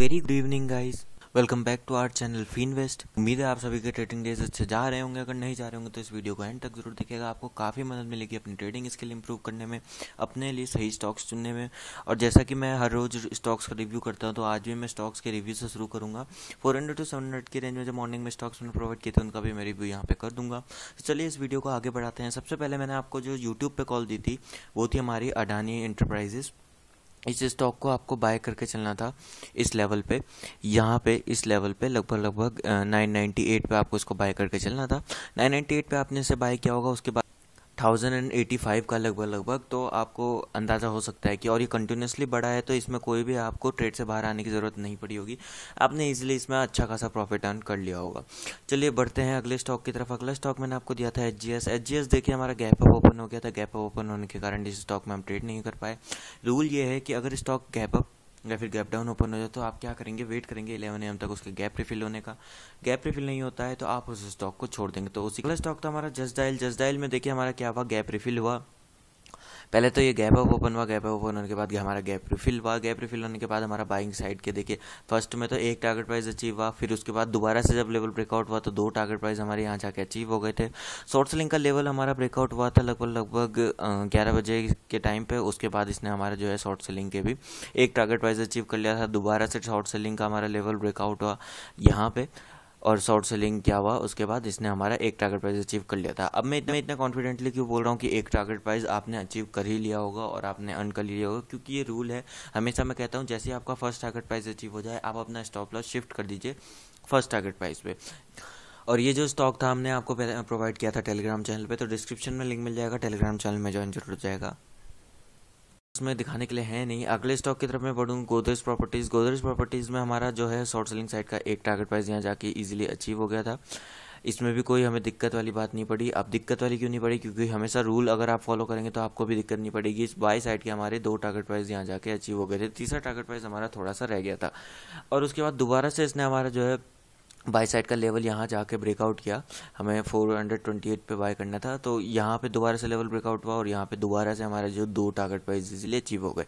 very good evening guys welcome back to our channel Finvest उम्मीद है आप सभी के ट्रेडिंग डेज अच्छे जा रहे होंगे अगर नहीं जा रहे होंगे तो इस वीडियो को एंड तक जरूर देखिएगा आपको काफ़ी मदद मिलेगी अपनी ट्रेडिंग स्किल इंप्रूव करने में अपने लिए सही स्टॉक्स चुनने में और जैसा कि मैं हर रोज स्टॉक्स का रिव्यू करता हूँ तो आज भी मैं स्टॉक्स के रिव्यू से शुरू करूँगा four hundred to seven hundred की रेंज में जो मॉर्निंग में स्टॉक्स मैंने प्रोवाइड किए थे उनका भी मैं रिव्यू यहाँ पे कर दूँगा तो चलिए इस वीडियो को आगे बढ़ाते हैं सबसे पहले मैंने आपको जो यूट्यूब पर कॉल दी थी वो थी हमारी अडानी इंटरप्राइजेज़ इस स्टॉक को आपको बाय करके चलना था इस लेवल पे यहाँ पे इस लेवल पे लगभग लगभग 998 पे आपको इसको बाय करके चलना था 998 पे आपने इसे बाय किया होगा उसके बाद थाउजेंड एंड एटी फाइव का लगभग लगभग तो आपको अंदाज़ा हो सकता है कि और ये कंटिन्यूसली बढ़ा है तो इसमें कोई भी आपको ट्रेड से बाहर आने की ज़रूरत नहीं पड़ी होगी आपने ईजिली इसमें अच्छा खासा प्रॉफिट अर्न कर लिया होगा चलिए बढ़ते हैं अगले स्टॉक की तरफ अगला स्टॉक मैंने आपको दिया था H G S H G S देखिए हमारा गैप अप ओपन हो गया था गैप अप ओपन होने के कारण इस स्टॉक में हम ट्रेड नहीं कर पाए रूल ये है कि अगर स्टॉक गैप अप या फिर गैप डाउन ओपन हो जाए तो आप क्या करेंगे वेट करेंगे इलेवन एम तक उसके गैप रिफिल होने का गैप रिफिल नहीं होता है तो आप उस स्टॉक को छोड़ देंगे तो उसी स्टॉक था तो हमारा जस्ट डायल जस्ट डायल में देखिए हमारा क्या हुआ गैप रिफिल हुआ पहले तो ये गैप अप ओपन हुआ गैप अप ओपन होने के बाद हमारा गैप रिफिल हुआ गैप रिफिल होने के बाद हमारा बाइंग साइड के देखिए फर्स्ट में तो एक टारगेट प्राइस अचीव हुआ फिर उसके बाद दोबारा से जब लेवल ब्रेकआउट हुआ तो दो टारगेट प्राइस हमारे यहाँ जाके अचीव हो गए थे शॉर्ट सेलिंग का लेवल हमारा ब्रेकआउट हुआ था लगभग लगभग ग्यारह बजे के टाइम पे उसके बाद इसने हमारा जो है शॉर्ट सेलिंग के भी एक टारगेट प्राइस अचीव कर लिया था दोबारा से शॉर्ट सेलिंग का हमारा लेवल ब्रेकआउट हुआ यहाँ पे और शॉर्ट सेलिंग क्या हुआ उसके बाद इसने हमारा एक टारगेट प्राइस अचीव कर लिया था अब मैं इतना इतना कॉन्फिडेंटली क्यों बोल रहा हूँ कि एक टारगेट प्राइस आपने अचीव कर ही लिया होगा और आपने अर्न कर लिया होगा क्योंकि ये रूल है हमेशा मैं कहता हूँ जैसे आपका फर्स्ट टारगेट प्राइस अचीव हो जाए आप अपना स्टॉप लॉस शिफ्ट कर दीजिए फर्स्ट टारगेट प्राइस पे और ये जो स्टॉक था हमने आपको प्रोवाइड किया था टेलीग्राम चैनल पे तो डिस्क्रिप्शन में लिंक मिल जाएगा टेलीग्राम चैनल में ज्वाइन जरूर हो जाएगा में दिखाने के लिए है नहीं अगले स्टॉक की तरफ मैं बढ़ूँ गोदरेज प्रॉपर्टीज़ गोदरेज प्रॉपर्टीज़ में हमारा जो है शॉर्ट सेलिंग साइड का एक टारगेट प्राइस यहाँ जाके ईजिली अचीव हो गया था इसमें भी कोई हमें दिक्कत वाली बात नहीं पड़ी अब दिक्कत वाली क्यों नहीं पड़ी क्योंकि हमेशा रूल अगर आप फॉलो करेंगे तो आपको भी दिक्कत नहीं पड़ेगी इस बाई साइड के हमारे दो टारगेट प्राइस यहाँ जाके अचीव हो गए थे तीसरा टारगेट प्राइस हमारा थोड़ा सा रह गया था और उसके बाद दोबारा से इसने हमारा जो है बाय साइड का लेवल यहाँ जाके ब्रेकआउट किया हमें 428 पे बाय करना था तो यहाँ पे दोबारा से लेवल ब्रेकआउट हुआ और यहाँ पे दोबारा से हमारे जो दो टारगेट प्राइस इजीली अचीव हो गए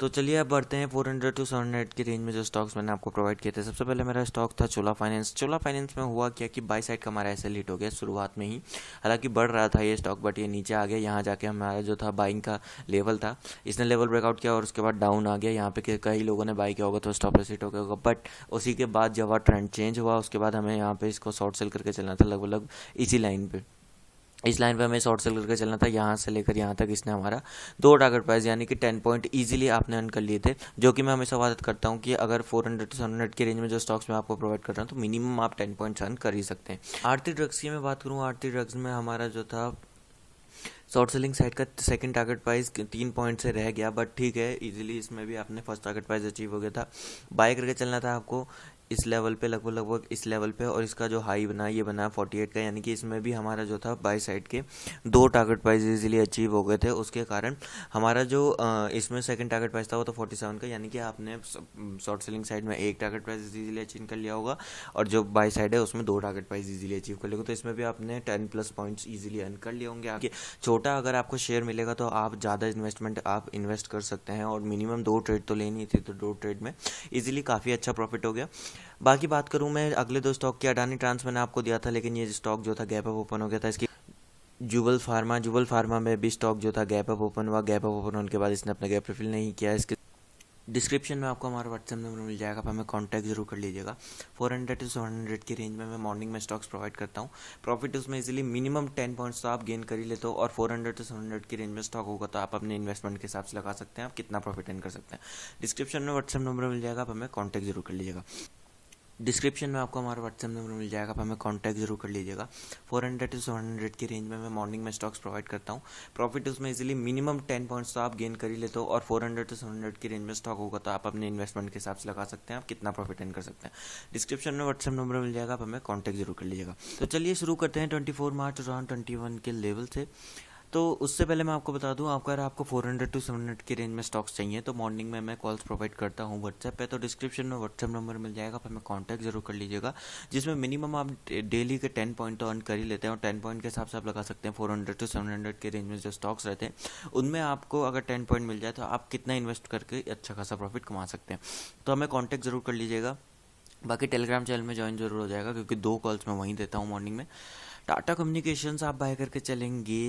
तो चलिए अब बढ़ते हैं four hundred to seven hundred की रेंज में जो स्टॉक्स मैंने आपको प्रोवाइड किए थे सबसे पहले मेरा स्टॉक था चोला फाइनेंस चोला फाइनेंस में हुआ क्या कि बाई साइड का हमारा ऐसे लीट हो गया शुरुआत में ही हालांकि बढ़ रहा था ये स्टॉक बट ये नीचे आ गया यहाँ जाके हमारा जो था बाइंग का लेवल था इसने लेवल ब्रेकआउट किया और उसके बाद डाउन आ गया यहाँ पे कई लोगों ने बाई किया होगा तो स्टॉप रेसिट हो गया होगा बट उसी के बाद जब ट्रेंड चेंज हुआ उसके बाद हमें यहाँ पे इसको शॉर्ट सेल करके चलना था लगभग इसी लाइन पर इस लाइन पे हमें शॉर्ट सेल करके चलना था यहाँ से लेकर यहाँ तक इसने हमारा दो टारगेट प्राइस यानी कि टेन पॉइंट इजीली आपने अर्न कर लिए थे जो कि मैं हमेशा वादत करता हूँ कि अगर four hundred to seven hundred के रेंज में जो स्टॉक्स मैं आपको प्रोवाइड कर रहा हूँ तो मिनिमम आप टेन पॉइंट अर्न कर ही सकते हैं आरती ड्रग्स की मैं बात करूँ आरती ड्रग्स में हमारा जो था शॉर्ट सेलिंग साइड का सेकंड टारगेट प्राइस तीन पॉइंट से रह गया बट ठीक है इजीली इसमें भी आपने फर्स्ट टारगेट प्राइस अचीव हो गया था बाय करके चलना था आपको इस लेवल पे लगभग लगभग इस लेवल पे और इसका जो हाई बना ये बना 48 का यानी कि इसमें भी हमारा जो था बाई साइड के दो टारगेट प्राइस इजीली अचीव हो गए थे उसके कारण हमारा जो इसमें सेकंड टारगेट प्राइस था वो तो 47 का यानी कि आपने शॉर्ट सेलिंग साइड में एक टारगेट प्राइस इजीली अचीव कर लिया होगा और जो बाई साइड है उसमें दो टारगेट प्राइस इजीली अचीव कर लेगा तो इसमें भी आपने ten plus points easily earn कर लिए होंगे आपके छोटा अगर आपको शेयर मिलेगा तो आप ज़्यादा इन्वेस्टमेंट आप इन्वेस्ट कर सकते हैं और मिनिमम दो ट्रेड तो लेनी थी तो दो ट्रेड में ईजिली काफ़ी अच्छा प्रॉफिट हो गया बाकी बात करूं मैं अगले दो स्टॉक की अडानी ट्रांस मैंने आपको दिया था लेकिन ये स्टॉक जो था गैप अप ओपन हो गया था इसकी जुबल फार्मा जुबल फार्मा में भी स्टॉक जो था गैप अप ओपन हुआ गैप अप ओपन होने के बाद इसने अपना गैप रिफिल नहीं किया इसके डिस्क्रिप्शन में आपको हमारा व्हाट्सएप नंबर मिल जाएगा आप हमें कॉन्टैक्ट जरूर कर लीजिएगा 400 टू सेवन हंड्रेड की रेंज में मैं मॉर्निंग में स्टॉक्स प्रोवाइड करता हूँ प्रॉफिट उसमें इजीली मिनिमम 10 पॉइंट्स तो आप गेन कर ही लेते हो और 400 टू सेवन हंड्रेड की रेंज में स्टॉक होगा तो आप अपने इन्वेस्टमेंट के हिसाब से लगा सकते हैं आप कितना प्रॉफिट एन कर सकते हैं डिस्क्रिप्शन में व्हाट्सएप नंबर मिल जाएगा आप हमें कॉन्टैक्ट जरूर कर लीजिएगा डिस्क्रिप्शन में आपको हमारा व्हाट्सएप नंबर मिल जाएगा आप हमें कांटेक्ट जरूर कर लीजिएगा 400 टू 700 की रेंज में मैं मॉर्निंग में स्टॉक्स प्रोवाइड करता हूँ प्रॉफिट उसमें इजीली मिनिमम 10 पॉइंट्स तो आप गेन कर ही लेते हो और 400 टू 700 की रेंज में स्टॉक होगा तो आप अपने इन्वेस्टमेंट के हिसाब से लगा सकते हैं आप कितना प्रॉफिट एन कर सकते हैं डिस्क्रिप्शन में व्हाट्सएप नंबर मिल जाएगा आप हमें कॉन्टैक्ट जरूर कर लीजिएगा तो चलिए शुरू करते हैं ट्वेंटी मार्च टू के लेवल से तो उससे पहले मैं आपको बता दूं आपको अगर आपको 400 टू 700 की रेंज में स्टॉक्स चाहिए तो मॉर्निंग में मैं कॉल्स प्रोवाइड करता हूं व्हाट्सएप पे तो डिस्क्रिप्शन में व्हाट्सएप नंबर मिल जाएगा आप हमें कांटेक्ट जरूर कर लीजिएगा जिसमें मिनिमम आप डेली के टेन पॉइंट तो अर्न कर ही लेते हैं और टेन पॉइंट के हिसाब से आप लगा सकते हैं फोर टू सेवन के रेंज में जो स्टॉक्स रहते हैं उनमें आपको अगर टेन पॉइंट मिल जाए तो आप कितना इन्वेस्ट करके अच्छा खासा प्रॉफिट कमा सकते हैं तो हमें कॉन्टैक्ट जरूर कर लीजिएगा बाकी टेलीग्राम चैनल में ज्वाइन जरूर हो जाएगा क्योंकि दो कॉल्स मैं वहीं देता हूँ मॉर्निंग में टाटा कम्युनिकेशंस आप बाय करके चलेंगे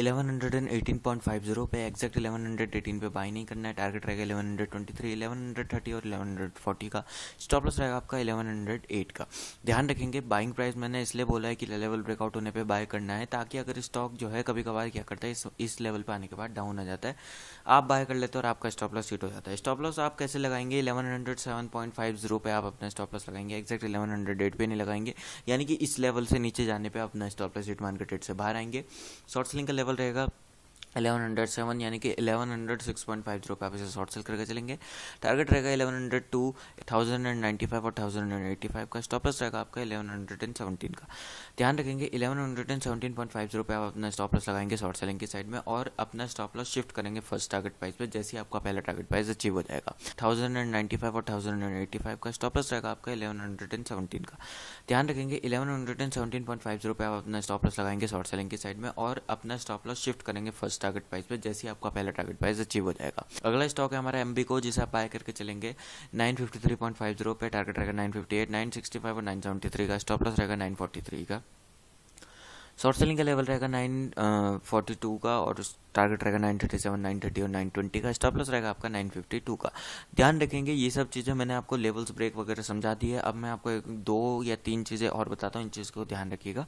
1118.50 पे एग्जैक्ट 1118 पे बाई नहीं करना है टारगेट रहेगा 1123 1130 और 1140 का स्टॉप लॉस रहेगा आपका 1108 का ध्यान रखेंगे बाइंग प्राइस मैंने इसलिए बोला है कि लेवल ब्रेकआउट होने पे बाय करना है ताकि अगर स्टॉक जो है कभी कभार क्या करता है इस, इस लेवल पे आने के बाद डाउन आ जाता है आप बाय कर लेते हो और आपका स्टॉप लॉस हिट हो जाता है स्टॉप लॉस आप कैसे लगाएंगे इलेवन पे आप अपना स्टॉप लॉस लगाएंगे एक्जैक्ट इलेवन पे नहीं लगाएंगे यानी कि इस लेवल से नीचे जाने पर अपना स्टॉप लॉस हिट मार्केट से बाहर आएंगे शॉर्ट्स लिंक का लेवल रहेगा एलेवन हंड्रेड सेवन यानी कि eleven hundred six point five zero का आप इसे शॉर्ट सेल करके चलेंगे टारगेट रहेगा eleven hundred to thousand and ninety five और थाउजेंड एंड एट्टी फाइव का स्टॉप रहेगा आपका एलेवन हंड्रेड एंड सेवनटीन का ध्यान रखेंगे eleven hundred and seventeen point five zero पे आप अपना स्टॉप लॉस लगाएंगे शॉर्ट सेलिंग की साइड में और अपना स्टॉप लॉस शिफ्ट करेंगे फर्स्ट टारगेट प्राइस पर जैसे आपका पहला टारगेट प्राइस अचीव हो जाएगा थाउजेंड एंड नाइन्टी फाइव और थाउजेंड एंड एट्टी फाइव का स्टॉपलस रहेगा आपका एलेवन हंड्रेड एंड सेवनटीन का ध्यान रखेंगे eleven hundred and seventeen point five zero पर आप अपना स्टॉप लॉस लगाएंगे शॉर्ट सेलिंग की साइड में और अपना स्टॉप लॉस शिफ्ट करेंगे फर्स्ट टारगेट प्राइस पे जैसे आपका पहला टारगेट प्राइस अचीव हो जाएगा अगला स्टॉक है हमारा एमबी को जिसे आप बाय करके चलेंगे नाइन जीरो पे टारगेट रहेगा नाइन फिफ्टी एट नाइन और नाइन थ्री का स्टॉप लॉस रहेगा नाइन फोर्टी थ्री का शॉर्ट सेलिंग का लेवल रहेगा नाइन फोर्टी टू का और टारगेट रहेगा nine thirty seven nine thirty और नाइन ट्वेंटी का स्टॉप लॉस रहेगा आपका नाइन फिफ्टी टू का ध्यान रखेंगे ये सब चीज़ें मैंने आपको लेवल्स ब्रेक वगैरह समझा दी है अब मैं आपको एक दो या तीन चीज़ें और बताता हूँ इन चीज़ को ध्यान रखिएगा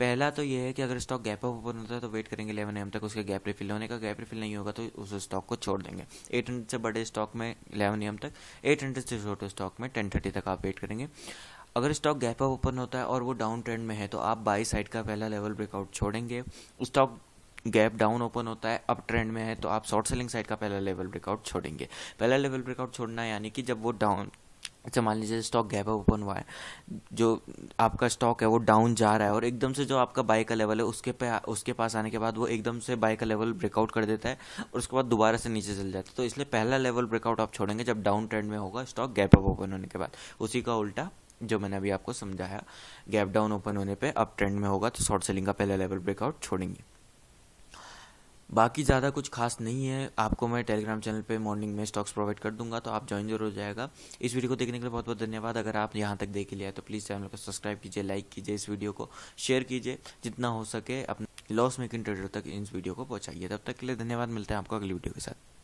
पहला तो ये है कि अगर स्टॉक गैप अप ओपन होता है तो वेट करेंगे इलेवन एम तक उसके गैप रिफिल होने का गैप रिफिल नहीं होगा तो उस स्टॉक को छोड़ देंगे एट हंड्रेड से बड़े स्टॉक में इलेवन एम तक एट हंड्रेड से छोटे स्टॉक में टेन थर्टी तक आप वेट करेंगे अगर स्टॉक गैप अप ओपन होता है और वो डाउन ट्रेंड में है तो आप बाई साइड का पहला लेवल ब्रेकआउट छोड़ेंगे स्टॉक गैप डाउन ओपन होता है अप ट्रेंड में है तो आप शॉर्ट सेलिंग साइड का पहला लेवल ब्रेकआउट छोड़ेंगे पहला लेवल ब्रेकआउट छोड़ना यानी कि जब वो डाउन अच्छा मान लीजिए स्टॉक गैप अप ओपन हुआ है जो आपका स्टॉक है वो डाउन जा रहा है और एकदम से जो आपका बाई का लेवल है उसके पे उसके पास आने के बाद वो एकदम से बाई का लेवल ब्रेकआउट कर देता है और उसके बाद दोबारा से नीचे चल जाता है तो इसलिए पहला लेवल ब्रेकआउट आप छोड़ेंगे जब डाउन ट्रेंड में होगा स्टॉक गैप अप ओपन होने के बाद उसी का उल्टा जो मैंने अभी आपको समझाया गैप डाउन ओपन होने पे अब ट्रेंड में होगा तो शॉर्ट सेलिंग का पहला लेवल ब्रेकआउट छोड़ेंगे बाकी ज़्यादा कुछ खास नहीं है आपको मैं टेलीग्राम चैनल पे मॉर्निंग में स्टॉक्स प्रोवाइड कर दूंगा तो आप ज्वाइन जरूर हो जाएगा इस वीडियो को देखने के लिए बहुत बहुत धन्यवाद अगर आप यहाँ तक देख लिया तो प्लीज़ चैनल को सब्सक्राइब कीजिए लाइक कीजिए इस वीडियो को शेयर कीजिए जितना हो सके अपने लॉस मेकिंग ट्रेडर तक इस वीडियो को पहुँचाइए तब तक के लिए धन्यवाद मिलते हैं आपको अगली वीडियो के साथ